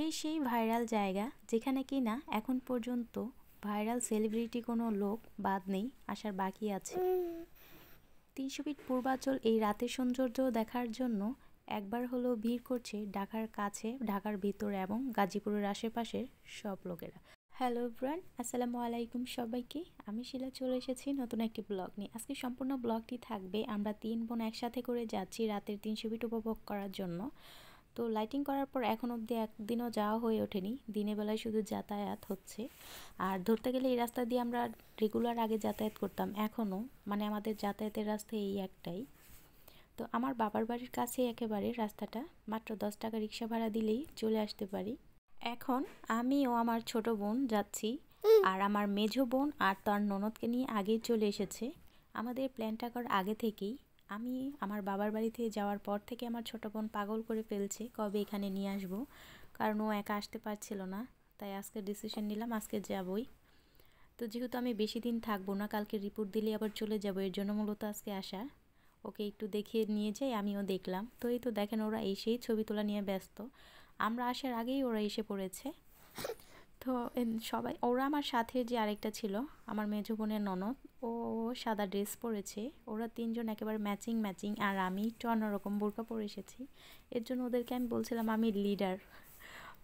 এই সেই ভাইরাল জায়গা যেখানে কি না এখন পর্যন্ত ভাইরাল সেলিব্রিটি কোনো লোক বাদ নেই আসার বাকি আছে তিনশো ফিট পূর্বাচল এই রাতের সৌন্দর্য দেখার জন্য একবার হলো ভিড় করছে ঢাকার কাছে ঢাকার ভিতর এবং গাজীপুরের আশেপাশের সব লোকেরা হ্যালো ব্রান আসসালামু আলাইকুম সবাইকে আমি শিলা চলে এসেছি নতুন একটি ব্লগ নিয়ে আজকে সম্পূর্ণ ব্লগটি থাকবে আমরা তিন বোন একসাথে করে যাচ্ছি রাতের তিনশো ফিট উপভোগ করার জন্য তো লাইটিং করার পর এখন অবধি একদিনও যাওয়া হয়ে ওঠেনি দিনের বেলায় শুধু যাতায়াত হচ্ছে আর ধরতে গেলে এই রাস্তা দিয়ে আমরা রেগুলার আগে যাতায়াত করতাম এখনও মানে আমাদের যাতায়াতের রাস্তা এই একটাই তো আমার বাবার বাড়ির কাছে একেবারে রাস্তাটা মাত্র দশ টাকা রিক্সা ভাড়া দিলেই চলে আসতে পারি এখন আমি ও আমার ছোট বোন যাচ্ছি আর আমার মেঝো বোন আর তার ননদকে নিয়ে আগেই চলে এসেছে আমাদের প্ল্যানটা করার আগে থেকেই আমি আমার বাবার বাড়িতে যাওয়ার পর থেকে আমার ছোটো বোন পাগল করে ফেলছে কবে এখানে নিয়ে আসবো কারণ ও একা আসতে পারছিল না তাই আজকে ডিসিশন নিলাম আজকে যাবই তো যেহেতু আমি বেশি দিন থাকবো না কালকে রিপোর্ট দিলে আবার চলে যাবো এর জন্য মূলত আজকে আসা ওকে একটু দেখিয়ে নিয়ে যাই আমিও দেখলাম তো এই তো দেখেন ওরা এসেই ছবি তোলা নিয়ে ব্যস্ত আমরা আসার আগেই ওরা এসে পড়েছে তো সবাই ওরা আমার সাথে যে আরেকটা ছিল আমার মেজো বোনের ননদ ও সাদা ড্রেস পরেছে ওরা তিনজন একেবারে ম্যাচিং ম্যাচিং আর আমি একটু অন্যরকম বোরকা পরে এসেছি এর জন্য ওদেরকে আমি বলছিলাম আমি লিডার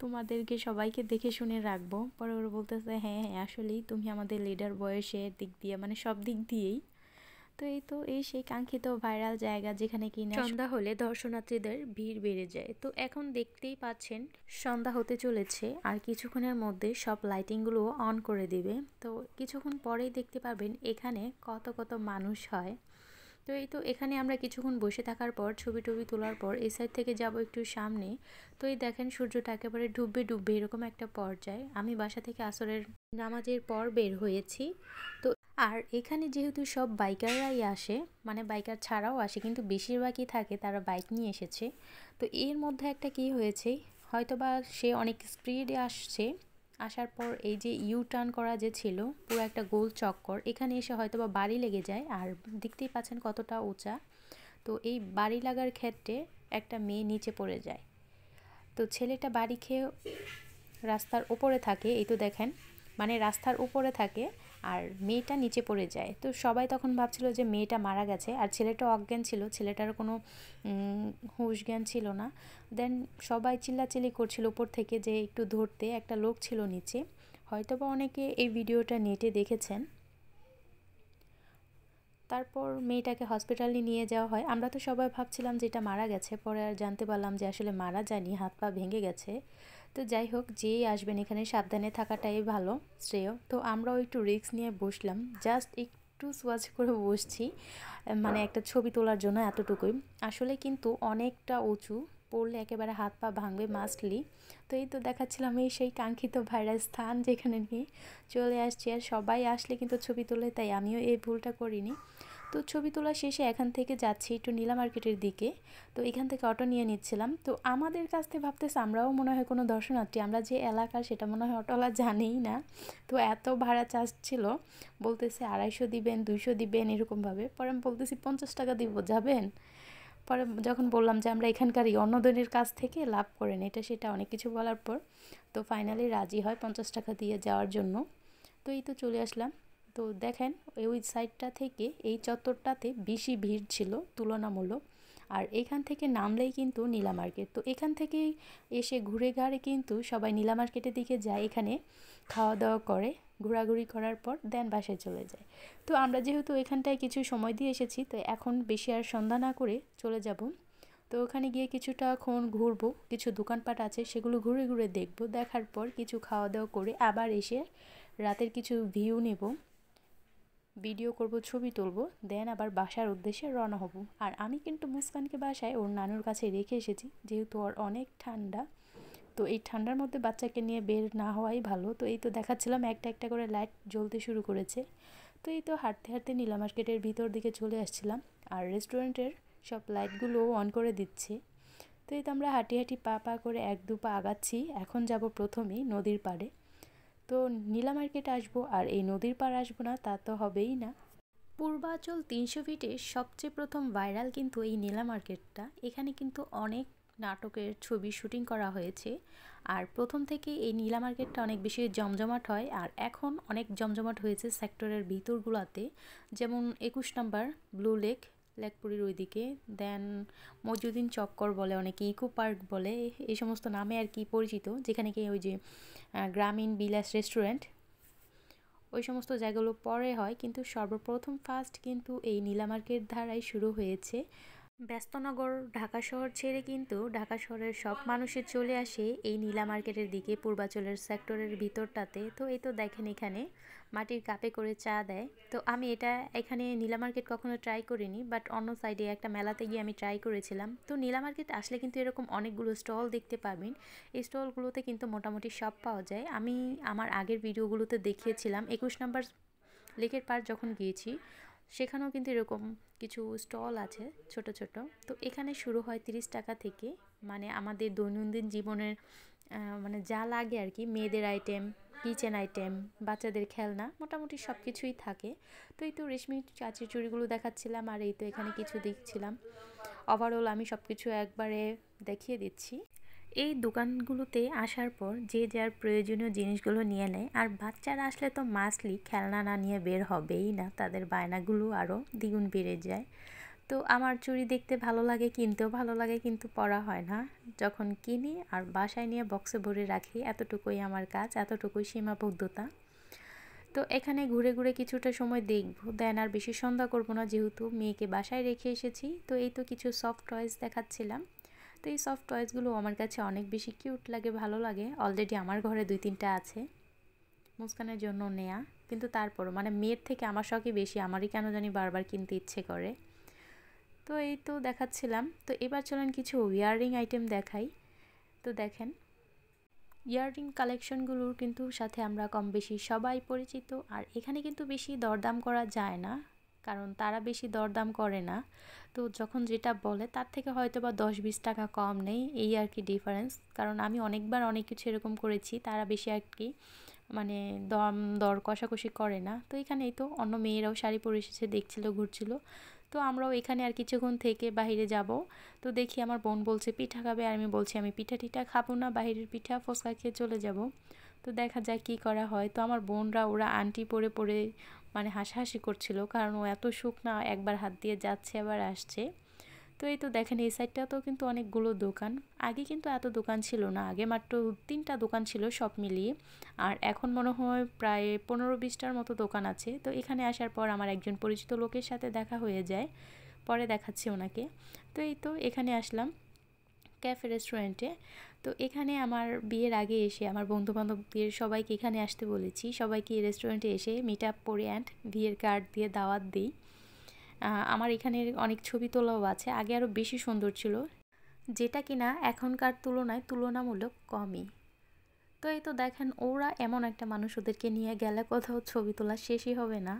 তোমাদেরকে সবাইকে দেখে শুনে রাখবো পরে ওরা বলতেছে হ্যাঁ হ্যাঁ আসলেই তুমি আমাদের লিডার বয়সের দিক দিয়ে মানে সব দিক দিয়েই তো এই তো এই সেই কাঙ্ক্ষিত ভাইরাল জায়গা যেখানে কি সন্ধ্যা হলে দর্শনার্থীদের ভিড় বেড়ে যায় তো এখন দেখতেই পাচ্ছেন সন্ধ্যা হতে চলেছে আর কিছুক্ষণের মধ্যে সব লাইটিংগুলো অন করে দিবে তো কিছুক্ষণ পরেই দেখতে পাবেন এখানে কত কত মানুষ হয় তো এই তো এখানে আমরা কিছুক্ষণ বসে থাকার পর ছবি টবি তোলার পর এই সাইড থেকে যাব একটু সামনে তো এই দেখেন সূর্যটা একেবারে ডুববে ডুববে এরকম একটা পর্যায় আমি বাসা থেকে আসরের নামাজের পর বের হয়েছি তো আর এখানে যেহেতু সব বাইকাররাই আসে মানে বাইকার ছাড়াও আসে কিন্তু বেশিরভাগই থাকে তারা বাইক নিয়ে এসেছে তো এর মধ্যে একটা কি হয়েছে হয়তোবা সে অনেক স্পিডে আসছে আসার পর এই যে ইউ টার্ন করা যে ছিল পুরো একটা গোল চক্কর এখানে এসে হয়তোবা বাড়ি লেগে যায় আর দেখতেই পাচ্ছেন কতটা উঁচা তো এই বাড়ি লাগার ক্ষেত্রে একটা মেয়ে নিচে পড়ে যায় তো ছেলেটা বাড়ি খেয়ে রাস্তার ওপরে থাকে এই তো দেখেন মানে রাস্তার উপরে থাকে আর মেয়েটা নিচে পড়ে যায় তো সবাই তখন ভাবছিল যে মেয়েটা মারা গেছে আর ছেলেটা অজ্ঞান ছিল ছেলেটার কোনো হুঁশ জ্ঞান ছিল না দেন সবাই চিল্লাচিল্লি করছিল উপর থেকে যে একটু ধরতে একটা লোক ছিল নিচে হয়তোবা অনেকে এই ভিডিওটা নেটে দেখেছেন তারপর মেয়েটাকে হসপিটালে নিয়ে যাওয়া হয় আমরা তো সবাই ভাবছিলাম যে এটা মারা গেছে পরে আর জানতে পারলাম যে আসলে মারা যায়নি হাত পা ভেঙে গেছে তো যাই হোক যেই আসবেন এখানে সাবধানে থাকাটাই ভালো শ্রেয় তো আমরাও একটু রিস্ক নিয়ে বসলাম জাস্ট একটু একটু সোয়াচ করে বসছি মানে একটা ছবি তোলার জন্য এতটুকুই আসলে কিন্তু অনেকটা উঁচু পড়লে একেবারে হাত পা ভাঙবে মাস্টলি তো এই তো দেখাচ্ছিলাম এই সেই কাঙ্ক্ষিত ভাইরাস স্থান যেখানে নিয়ে চলে আসছি আর সবাই আসলে কিন্তু ছবি তোলে তাই আমিও এই ভুলটা করিনি তো ছবি তোলা শেষে এখান থেকে যাচ্ছি একটু নীলা মার্কেটের দিকে তো এখান থেকে অটো নিয়ে নিচ্ছিলাম তো আমাদের কাছ থেকে ভাবতেছে আমরাও মনে হয় কোনো দর্শনার্থী আমরা যে এলাকার সেটা মনে হয় অটোলা জানেই না তো এত ভাড়া চার্জ ছিল বলতেছে আড়াইশো দিবেন দুইশো দিবেন এরকমভাবে পরে আমি বলতেছি পঞ্চাশ টাকা দিব যাবেন পরে যখন বললাম যে আমরা এখানকারই অন্যজনের কাছ থেকে লাভ করেন এটা সেটা অনেক কিছু বলার পর তো ফাইনালি রাজি হয় পঞ্চাশ টাকা দিয়ে যাওয়ার জন্য তো এই তো চলে আসলাম তো দেখেন ওই সাইডটা থেকে এই চত্বরটাতে বেশি ভিড় ছিল তুলনামূলক আর এখান থেকে নামলেই কিন্তু নীলা মার্কেট তো এখান থেকে এসে ঘুরে ঘাড়ে কিন্তু সবাই নীলা মার্কেটের দিকে যায় এখানে খাওয়া দাওয়া করে ঘোরাঘুরি করার পর দেন বাসায় চলে যায় তো আমরা যেহেতু এখানটায় কিছু সময় দিয়ে এসেছি তো এখন বেশি আর সন্ধ্যা না করে চলে যাব তো ওখানে গিয়ে কিছুটাক্ষণ ঘুরবো কিছু দোকানপাট আছে সেগুলো ঘুরে ঘুরে দেখব দেখার পর কিছু খাওয়া দাওয়া করে আবার এসে রাতের কিছু ভিউ নেব ভিডিও করব ছবি তুলব দেন আবার বাসার উদ্দেশ্যে রওনা হব আর আমি কিন্তু মুসকানকে বাসায় ওর নানুর কাছে রেখে এসেছি যেহেতু ওর অনেক ঠান্ডা তো এই ঠান্ডার মধ্যে বাচ্চাকে নিয়ে বের না হওয়াই ভালো তো এই তো দেখাচ্ছিলাম একটা একটা করে লাইট জ্বলতে শুরু করেছে তো এই তো হাঁটতে হাঁটতে নীলা মার্কেটের ভিতর দিকে চলে আসছিলাম আর রেস্টুরেন্টের সব লাইটগুলোও অন করে দিচ্ছে তো এই তো আমরা হাঁটি হাঁটি পা পা করে এক দু পা আগাচ্ছি এখন যাব প্রথমেই নদীর পাড়ে তো নীলা মার্কেট আসবো আর এই নদীর পার আসবো না তা তো হবেই না পূর্বাচল তিনশো ফিটে সবচেয়ে প্রথম ভাইরাল কিন্তু এই নীলা মার্কেটটা এখানে কিন্তু অনেক নাটকের ছবি শুটিং করা হয়েছে আর প্রথম থেকে এই নীলা মার্কেটটা অনেক বেশি জমজমাট হয় আর এখন অনেক জমজমাট হয়েছে সেক্টরের ভিতরগুলোতে যেমন একুশ নাম্বার ব্লু লেক লেকপুরির ওইদিকে দেন মজুদ্দিন চক্কর বলে অনেকে ইকো পার্ক বলে এই সমস্ত নামে আর কি পরিচিত যেখানে কি ওই যে গ্রামীণ বিলাস রেস্টুরেন্ট ওই সমস্ত জায়গাগুলো পরে হয় কিন্তু সর্বপ্রথম ফার্স্ট কিন্তু এই নীলামার্কের ধারাই শুরু হয়েছে ব্যস্তনগর ঢাকা শহর ছেড়ে কিন্তু ঢাকা শহরের সব মানুষের চলে আসে এই নীলা মার্কেটের দিকে পূর্বাচলের সেক্টরের ভিতরটাতে তো এই তো দেখেন এখানে মাটির কাপে করে চা দেয় তো আমি এটা এখানে নীলা মার্কেট কখনো ট্রাই করিনি বাট অন্য সাইডে একটা মেলাতে গিয়ে আমি ট্রাই করেছিলাম তো নীলা মার্কেট আসলে কিন্তু এরকম অনেকগুলো স্টল দেখতে পাবেন এই স্টলগুলোতে কিন্তু মোটামুটি সব পাওয়া যায় আমি আমার আগের ভিডিওগুলোতে দেখিয়েছিলাম একুশ নম্বর লেকের পার যখন গিয়েছি সেখানেও কিন্তু এরকম কিছু স্টল আছে ছোট ছোট তো এখানে শুরু হয় তিরিশ টাকা থেকে মানে আমাদের দৈনন্দিন জীবনের মানে যা লাগে আর কি মেয়েদের আইটেম কিচেন আইটেম বাচ্চাদের খেলনা মোটামুটি সব কিছুই থাকে তো এই তো রেশমি চাচির চুড়িগুলো দেখাচ্ছিলাম আর এই তো এখানে কিছু দেখছিলাম ওভারঅল আমি সব কিছু একবারে দেখিয়ে দিচ্ছি এই দোকানগুলোতে আসার পর যে যার প্রয়োজনীয় জিনিসগুলো নিয়ে নেয় আর বাচ্চারা আসলে তো মাস্টলি খেলনা না নিয়ে বের হবেই না তাদের বায়নাগুলো আরও দ্বিগুণ বেড়ে যায় তো আমার চুড়ি দেখতে ভালো লাগে কিনতেও ভালো লাগে কিন্তু পরা হয় না যখন কিনি আর বাসায় নিয়ে বক্সে ভরে রাখি এতটুকুই আমার কাজ এতটুকুই সীমাবদ্ধতা তো এখানে ঘুরে ঘুরে কিছুটা সময় দেখব দেন আর বেশি সন্ধ্যা করবো না যেহেতু মেয়েকে বাসায় রেখে এসেছি তো এই তো কিছু সফট টয়েস দেখাচ্ছিলাম তো এই সফট টয়েসগুলো আমার কাছে অনেক বেশি কিউট লাগে ভালো লাগে অলরেডি আমার ঘরে দুই তিনটা আছে মুস্কানের জন্য নেয়া কিন্তু তারপরও মানে মেয়ের থেকে আমার শখই বেশি আমারই কেন জানি বারবার কিনতে ইচ্ছে করে তো এই তো দেখাচ্ছিলাম তো এবার চলেন কিছু ইয়াররিং আইটেম দেখাই তো দেখেন ইয়াররিং কালেকশনগুলোর কিন্তু সাথে আমরা কম বেশি সবাই পরিচিত আর এখানে কিন্তু বেশি দরদাম করা যায় না কারণ তারা বেশি দরদাম করে না তো যখন যেটা বলে তার থেকে হয়তো বা দশ বিশ টাকা কম নেই এই আর কি ডিফারেন্স কারণ আমি অনেকবার অনেক কিছু এরকম করেছি তারা বেশি আর কি মানে দম দর কষাকষি করে না তো এখানেই তো অন্য মেয়েরাও শাড়ি পরে এসেছে দেখছিলো ঘুরছিলো তো আমরাও এখানে আর কিছুক্ষণ থেকে বাইরে যাব তো দেখি আমার বোন বলছে পিঠা খাবে আর আমি বলছি আমি পিঠা টিঠা খাবো না বাইরের পিঠা ফসকা খেয়ে চলে যাব তো দেখা যাক কী করা হয় তো আমার বোনরা ওরা আন্টি পরে পরে মানে হাসাহাসি করছিল কারণ ও এত শুকনা একবার হাত দিয়ে যাচ্ছে আবার আসছে তো এই তো দেখেন এই সাইডটাতেও কিন্তু অনেকগুলো দোকান আগে কিন্তু এত দোকান ছিল না আগে মাত্র তিনটা দোকান ছিল সব মিলিয়ে আর এখন মনে হয় প্রায় পনেরো বিশটার মতো দোকান আছে তো এখানে আসার পর আমার একজন পরিচিত লোকের সাথে দেখা হয়ে যায় পরে দেখাচ্ছি ওনাকে তো এই তো এখানে আসলাম ক্যাফে রেস্টুরেন্টে তো এখানে আমার বিয়ের আগে এসে আমার বন্ধুবান্ধবদের সবাইকে এখানে আসতে বলেছি সবাইকে এই রেস্টুরেন্টে এসে মিট আপ করে অ্যান্ড বিয়ের কার্ড দিয়ে দাওয়াত দিই আমার এখানে অনেক ছবি তোলাও আছে আগে আরও বেশি সুন্দর ছিল যেটা কিনা এখনকার তুলনায় তুলনামূলক কমই তো এই তো দেখেন ওরা এমন একটা মানুষ ওদেরকে নিয়ে গেলে কোথাও ছবি তোলা শেষই হবে না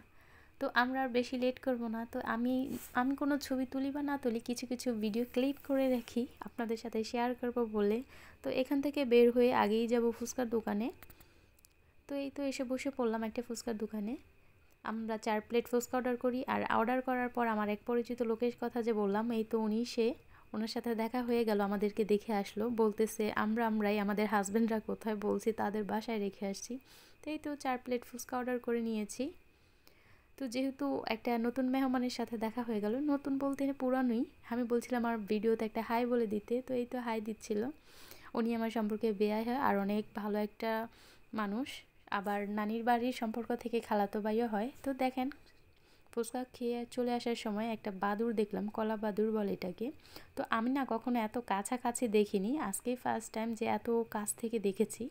তো আমরা আর বেশি লেট করব না তো আমি আমি কোনো ছবি তুলি বা না তুলি কিছু কিছু ভিডিও ক্লিপ করে রাখি আপনাদের সাথে শেয়ার করব বলে তো এখান থেকে বের হয়ে আগেই যাব ফুচকার দোকানে তো এই তো এসে বসে পড়লাম একটা ফুচকার দোকানে আমরা চার প্লেট ফুচকা অর্ডার করি আর অর্ডার করার পর আমার এক পরিচিত লোকের কথা যে বললাম এই তো উনি সে ওনার সাথে দেখা হয়ে গেল আমাদেরকে দেখে আসলো বলতেছে আমরা আমরাই আমাদের হাজব্যান্ডরা কোথায় বলছি তাদের বাসায় রেখে আসছি তো এই তো চার প্লেট ফুচকা অর্ডার করে নিয়েছি তো যেহেতু একটা নতুন মেহমানের সাথে দেখা হয়ে গেল নতুন বলতে পুরানোই আমি বলছিলাম আমার ভিডিওতে একটা হাই বলে দিতে তো এই তো হাই দিচ্ছিল উনি আমার সম্পর্কে বেয়াই হয় আর অনেক ভালো একটা মানুষ আবার নানির বাড়ির সম্পর্ক থেকে খালাতো ভাইও হয় তো দেখেন ফুচকা খেয়ে চলে আসার সময় একটা বাদুর দেখলাম কলা বাদুর বলে এটাকে তো আমি না কখনো এত কাছাকাছি দেখিনি আজকে ফার্স্ট টাইম যে এত কাছ থেকে দেখেছি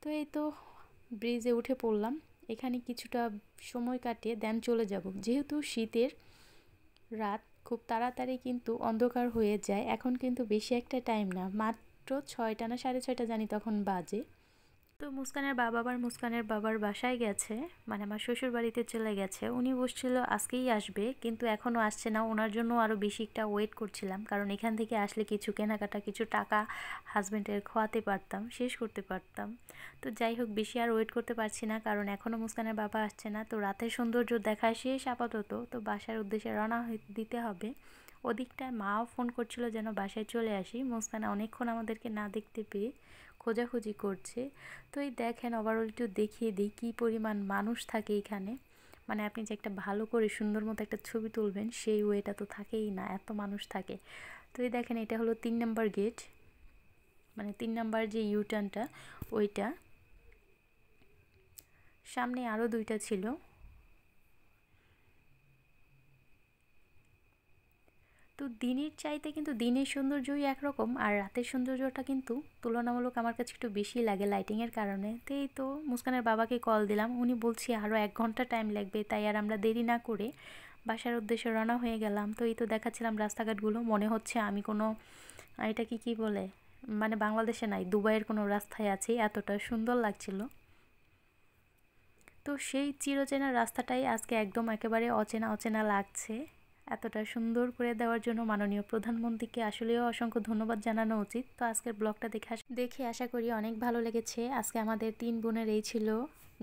তো এই তো ব্রিজে উঠে পড়লাম এখানে কিছুটা সময় কাটিয়ে দেন চলে যাব যেহেতু শীতের রাত খুব তাড়াতাড়ি কিন্তু অন্ধকার হয়ে যায় এখন কিন্তু বেশি একটা টাইম না মাত্র ছয়টা না সাড়ে ছয়টা জানি তখন বাজে তো মুস্কানের বাবা আবার মুস্কানের বাবার বাসায় গেছে মানে আমার শ্বশুর বাড়িতে চলে গেছে উনি বসছিল আজকেই আসবে কিন্তু এখনও আসছে না ওনার জন্য আরও বেশি একটা ওয়েট করছিলাম কারণ এখান থেকে আসলে কিছু কেনাকাটা কিছু টাকা হাজব্যান্ডের খোয়াতে পারতাম শেষ করতে পারতাম তো যাই হোক বেশি আর ওয়েট করতে পারছি না কারণ এখনও মুস্কানের বাবা আসছে না তো রাতের সৌন্দর্য দেখায় শেষ আপাতত তো বাসার উদ্দেশ্যে রওনা দিতে হবে ওদিকটায় মাও ফোন করছিল যেন বাসায় চলে আসি মুস্তানা অনেকক্ষণ আমাদেরকে না দেখতে পেয়ে খোঁজাখুঁজি করছে তো এই দেখেন ওভারঅল একটু দেখিয়ে দিই কী পরিমাণ মানুষ থাকে এখানে মানে আপনি যে একটা ভালো করে সুন্দর মতো একটা ছবি তুলবেন সেই ওয়েটা তো থাকেই না এত মানুষ থাকে তো এই দেখেন এটা হলো তিন নাম্বার গেট মানে তিন নাম্বার যে ইউটার্নটা ওইটা সামনে আরও দুইটা ছিল তো দিনের চাইতে কিন্তু দিনের সৌন্দর্যই একরকম আর রাতের সৌন্দর্যটা কিন্তু তুলনামূলক আমার কাছে একটু বেশি লাগে লাইটিংয়ের কারণে তাই তো মুস্কানের বাবাকে কল দিলাম উনি বলছি আরও এক ঘন্টা টাইম লাগবে তাই আর আমরা দেরি না করে বাসার উদ্দেশ্যে রওনা হয়ে গেলাম তো এই তো দেখাচ্ছিলাম রাস্তাঘাটগুলো মনে হচ্ছে আমি কোনো এটা কি কি বলে মানে বাংলাদেশে নাই দুবাইয়ের কোনো রাস্তায় আছে এতটা সুন্দর লাগছিল তো সেই চিরচেনা রাস্তাটাই আজকে একদম একেবারে অচেনা অচেনা লাগছে এতটা সুন্দর করে দেওয়ার জন্য মাননীয় প্রধানমন্ত্রীকে আসলেও অসংখ্য ধন্যবাদ জানানো উচিত তো আজকের ব্লগটা দেখে দেখে আশা করি অনেক ভালো লেগেছে আজকে আমাদের তিন বোনের এই ছিল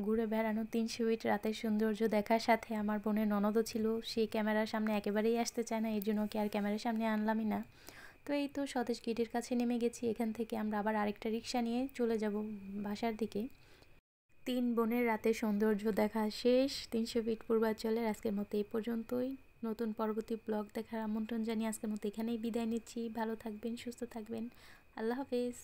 ঘুরে বেড়ানো তিন সুইট রাতের সৌন্দর্য দেখার সাথে আমার বোনের ননদও ছিল সে ক্যামেরার সামনে একেবারেই আসতে চায় না এর জন্য কি আর ক্যামেরার সামনে আনলামই না তো এই তো সতেজ গেটের কাছে নেমে গেছি এখান থেকে আমরা আবার আরেকটা রিক্সা নিয়ে চলে যাব বাসার দিকে তিন বোনের রাতের সৌন্দর্য দেখা শেষ তিনশো ফিট পূর্বাচলের আজকের মতো এই পর্যন্তই নতুন পরবর্তী ব্লগ দেখার আমন্ত্রণ জানিয়ে আজকের মতো এখানেই বিদায় নিচ্ছি ভালো থাকবেন সুস্থ থাকবেন আল্লাহ হাফেজ